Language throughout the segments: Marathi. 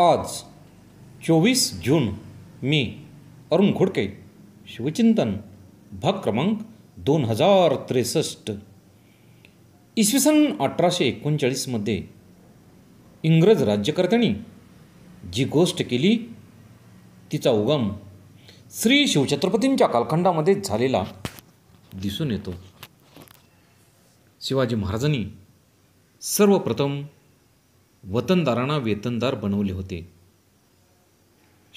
आज चोवीस जून मी अरुण घोडके शिवचिंतन भाग क्रमांक दोन हजार त्रेसष्ट इसवी सन अठराशे एकोणचाळीसमध्ये इंग्रज राज्यकर्त्यांनी जी गोष्ट केली तिचा उगम श्री शिवछत्रपतींच्या कालखंडामध्ये झालेला दिसून येतो शिवाजी महाराजांनी सर्वप्रथम वतनदारांना वेतनदार बनवले होते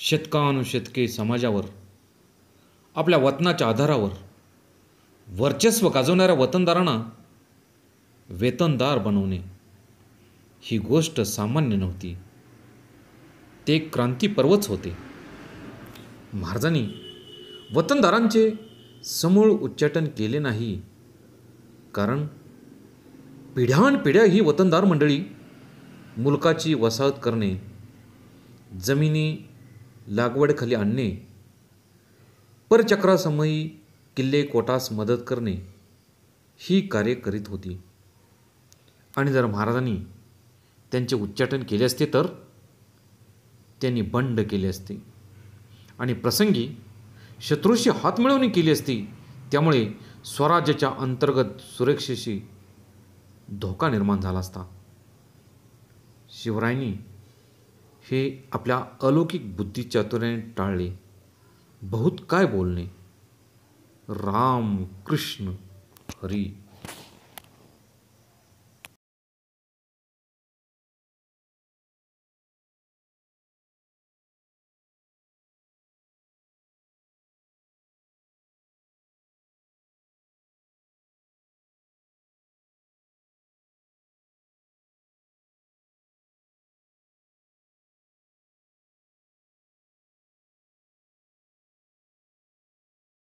शतकानुशतके समाजावर आपल्या वतनाच्या आधारावर वर्चस्व गाजवणाऱ्या वतनदारांना वेतनदार बनवणे ही गोष्ट सामान्य नव्हती ते क्रांतीपर्वच होते महाराजांनी वतनदारांचे समूळ उच्चाटन केले नाही कारण पिढ्यानपिढ्या ही वतनदार मंडळी मुलकाची वसाहत करणे जमिनी लागवडखाली आणणे परचक्रासमयी किल्ले कोटास मदत करणे ही कार्य करीत होती आणि जर महाराजांनी त्यांचे उच्चाटन केले असते तर त्यांनी बंड केले असते आणि प्रसंगी शत्रूशी हातमिळवणी केली असती त्यामुळे स्वराज्याच्या अंतर्गत सुरक्षेशी धोका निर्माण झाला असता शिवरायांनी हे आपल्या अलौकिक बुद्धी चातुर्याने टाळले बहुत काय बोलणे राम कृष्ण हरी